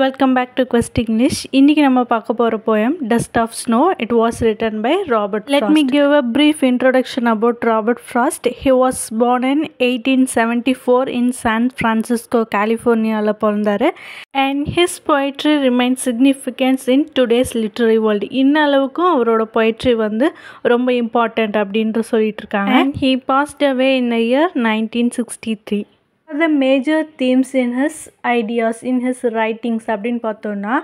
welcome back to quest English இன்றைக்கி நம்ம பார்க்க போகிற poem dust of snow it was written by Robert let me give a brief introduction about Robert Frost he was born in eighteen seventy four in San Francisco கலிஃபோர்னியாவில் பிறந்தார் and his poetry remain significance in today's literary world இன்ன அளவுக்கும் அவரோட poetry வந்து ரொம்ப important அப்படின்ட்டு சொல்லிட்டு இருக்காங்க and he passed away in year nineteen sixty three the major themes in his ideas in his writings அப்படின்னு பார்த்தோன்னா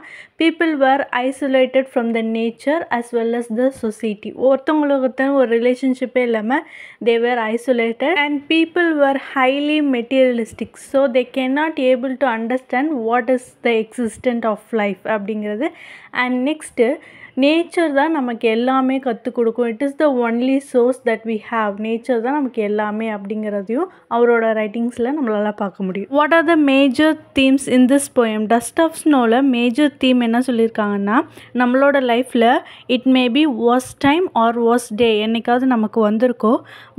people were isolated from the nature as well as the society ஒருத்தவங்களுக்கு ஒரு ரிலேஷன்ஷிப்பே இல்லாமல் they were isolated and people were highly materialistic so they not able to understand what is the existence of life அப்படிங்கிறது and next nature தான் நமக்கு எல்லாமே கற்றுக் கொடுக்கும் it is the only source that we have nature தான் நமக்கு எல்லாமே அப்படிங்கிறதையும் அவரோட ரைட்டிங்ஸில் நம்மளால் பார்க்க முடியும் what are the major themes in this poem dust of ஸ்னோவில் மேஜர் தீம் என்ன சொல்லியிருக்காங்கன்னா நம்மளோட லைஃப்பில் it may be worst time or worst day என்றைக்காவது நமக்கு வந்திருக்கோ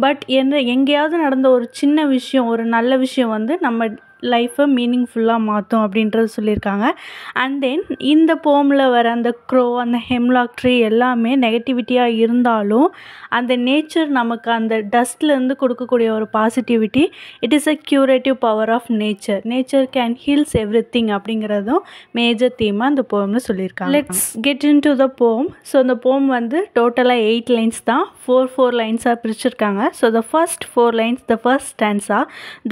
பட் என்ன எங்கேயாவது நடந்த ஒரு சின்ன விஷயம் ஒரு நல்ல விஷயம் வந்து நம்ம லைஃப்பை மீனிங்ஃபுல்லாக மாற்றும் அப்படின்றது சொல்லியிருக்காங்க அண்ட் தென் இந்த போமில் வர அந்த க்ரோ அந்த ஹெம்லாக் ட்ரீ எல்லாமே நெகட்டிவிட்டியாக இருந்தாலும் அந்த நேச்சர் நமக்கு அந்த டஸ்ட்லேருந்து கொடுக்கக்கூடிய ஒரு positivity it is a curative power of nature nature can heals everything அப்படிங்கிறதும் மேஜர் தீமாக அந்த போம்னு சொல்லியிருக்காங்க let's get into the poem so அந்த போம் வந்து டோட்டலாக எயிட் லைன்ஸ் தான் ஃபோர் ஃபோர் லைன்ஸாக பிரிச்சிருக்காங்க so the first four lines the first ஸ்டான்ஸாக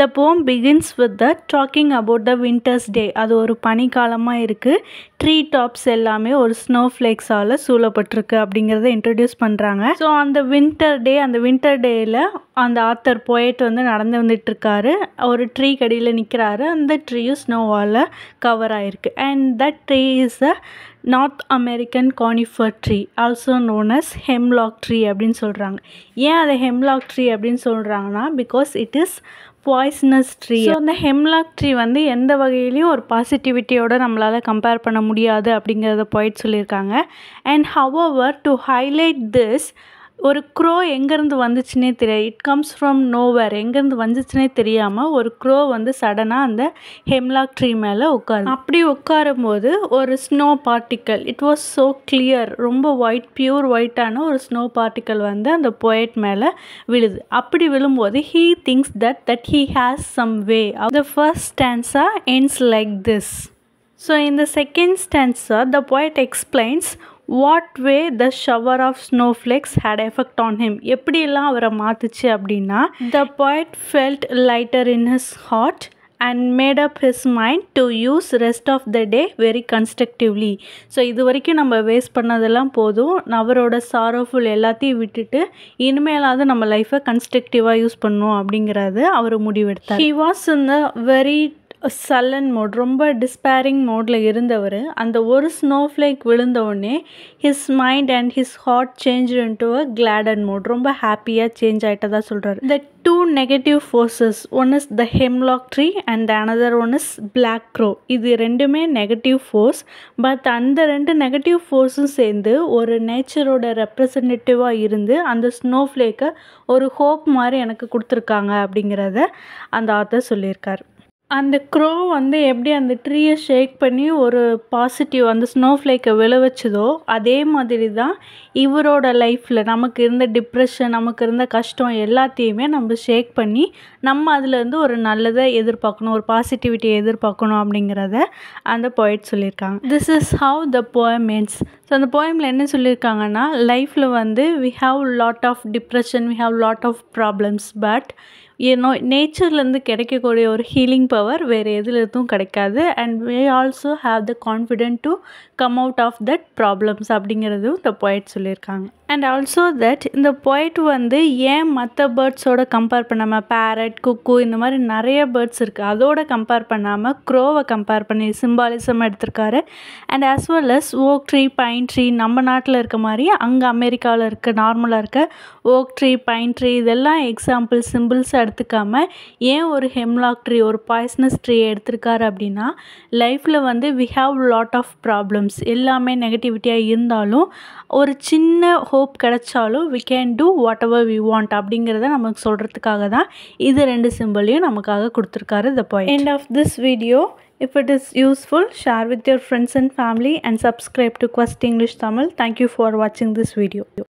the poem begins with the are talking about the winter's day அது ஒரு பனிக்காலமாக இருக்குது ட்ரீ டாப்ஸ் எல்லாமே ஒரு ஸ்னோ ஃப்ளேக்ஸால் சூழப்பட்டிருக்கு அப்படிங்கிறத இன்ட்ரடியூஸ் பண்ணுறாங்க ஸோ அந்த வின்டர் டே அந்த வின்டர் டேயில் அந்த ஆத்தர் போயிட்டு வந்து நடந்து வந்துட்டுருக்காரு ஒரு ட்ரீ கடியில் நிற்கிறாரு அந்த ட்ரீயும் ஸ்னோவால் கவர் ஆகிருக்கு and that tree is a North American conifer tree also known as hemlock tree அப்படின்னு சொல்கிறாங்க ஏன் அதை ஹெம்லாக் ட்ரீ அப்படின்னு சொல்கிறாங்கன்னா because it is poisonous tree so அந்த ஹெம்லாக் ட்ரீ வந்து எந்த வகையிலையும் ஒரு பாசிட்டிவிட்டியோட நம்மளால் கம்பேர் பண்ண முடியாது அப்படிங்கிறத போயிட்டு சொல்லியிருக்காங்க and how to highlight this ஒரு க்ரோ எங்கேருந்து வந்துச்சுன்னே தெரியாது இட் கம்ஸ் ஃப்ரம் நோவேர் எங்கேருந்து வந்துச்சுன்னே தெரியாமல் ஒரு க்ரோ வந்து சடனாக அந்த ஹெம்லாக் ட்ரீ மேலே உட்காரு அப்படி உட்காரும் போது ஒரு snow particle it was so clear ரொம்ப ஒயிட் பியூர் ஒயிட்டான ஒரு ஸ்னோ பார்ட்டிக்கல் வந்து அந்த பொயட் மேலே விழுது அப்படி விழும்போது he thinks that that he has some way the first ஸ்டான்ஸாக எண்ட்ஸ் லைக் திஸ் ஸோ இந்த செகண்ட் ஸ்டான்ஸாக the poet explains what way the shower of snowflakes had effect on him எப்படியெல்லாம் அவரை மாற்றுச்சு அப்படின்னா the poet felt lighter in his heart and made up his mind to use rest of the day very constructively so இது வரைக்கும் நம்ம waste பண்ணதெல்லாம் போதும் அவரோட சாரோஃபுல் எல்லாத்தையும் விட்டுட்டு இனிமேலாவது நம்ம லைஃப்பை கன்ஸ்ட்ரக்டிவாக யூஸ் பண்ணணும் அப்படிங்கிறது அவர் முடிவெடுத்தார் he was in the very sullen mood ரொம்ப டிஸ்பேரிங் மோடில் இருந்தவர் அந்த ஒரு ஸ்னோஃப்ளேக் விழுந்தவுடனே his mind and his heart change into a gladden mood ரொம்ப ஹாப்பியாக சேஞ்ச் ஆகிட்டதாக சொல்கிறார் இந்த two negative forces one is the hemlock tree and another one is black crow இது ரெண்டுமே நெகட்டிவ் ஃபோர்ஸ் பட் அந்த ரெண்டு நெகட்டிவ் ஃபோர்ஸும் சேர்ந்து ஒரு நேச்சரோட ரெப்ரசன்டேட்டிவாக இருந்து அந்த ஸ்னோஃப்ளேக்கை ஒரு ஹோப் மாதிரி எனக்கு கொடுத்துருக்காங்க அப்படிங்கிறத அந்த ஆத்தர் சொல்லியிருக்கார் அந்த க்ரோ வந்து எப்படி அந்த ட்ரீயை ஷேக் பண்ணி ஒரு பாசிட்டிவ் அந்த ஸ்னோஃப்ளேக்கை விளைவிச்சதோ அதே மாதிரி தான் இவரோட லைஃப்பில் நமக்கு இருந்த டிப்ரெஷன் நமக்கு இருந்த கஷ்டம் எல்லாத்தையுமே நம்ம ஷேக் பண்ணி நம்ம அதுலேருந்து ஒரு நல்லதை எதிர்பார்க்கணும் ஒரு பாசிட்டிவிட்டியை எதிர்பார்க்கணும் அப்படிங்கிறத அந்த போய்ட் சொல்லியிருக்காங்க this is how the poem means so அந்த போயமில் என்ன சொல்லியிருக்காங்கன்னா லைஃப்பில் வந்து we have lot of depression we have lot of problems but no நேச்சர்லேருந்து கிடைக்கக்கூடிய ஒரு ஹீலிங் பவர் வேறு எதில் எதுவும் கிடைக்காது and we also have the confident to come out of that problems அப்படிங்கிறதும் இந்த பாயிண்ட் சொல்லியிருக்காங்க அண்ட் ஆல்சோ தட் இந்த பொய்ட் வந்து ஏன் மற்ற பேர்ட்ஸோட கம்பேர் பண்ணாமல் பேரட் குக்கு இந்த மாதிரி நிறைய பேர்ட்ஸ் இருக்குது அதோட கம்பேர் பண்ணாமல் க்ரோவை கம்பேர் பண்ணி சிம்பாலிசம் எடுத்திருக்காரு and as well as oak tree pine tree நம்ம நாட்டில் இருக்க மாதிரி அங்கே அமெரிக்காவில் இருக்க நார்மலாக இருக்க ஓக் ட்ரீ பைன் ட்ரீ இதெல்லாம் எக்ஸாம்பிள் சிம்பிள்ஸ் எடுத்துக்காம ஏன் ஒரு ஹெம்லாக் ட்ரீ ஒரு பாய்ஸ்னஸ் ட்ரீ எடுத்திருக்காரு அப்படின்னா லைஃப்பில் வந்து we have lot of problems எல்லாமே நெகட்டிவிட்டியாக இருந்தாலும் ஒரு சின்ன ஹோப் கிடைச்சாலும் we can do whatever we want அப்படிங்கிறத நமக்கு சொல்கிறதுக்காக தான் இது ரெண்டு சிம்பிளையும் நமக்காக கொடுத்துருக்காரு the point end of this video if it is useful share with your friends and family and subscribe to quest English Tamil thank you for வாட்சிங் திஸ் வீடியோ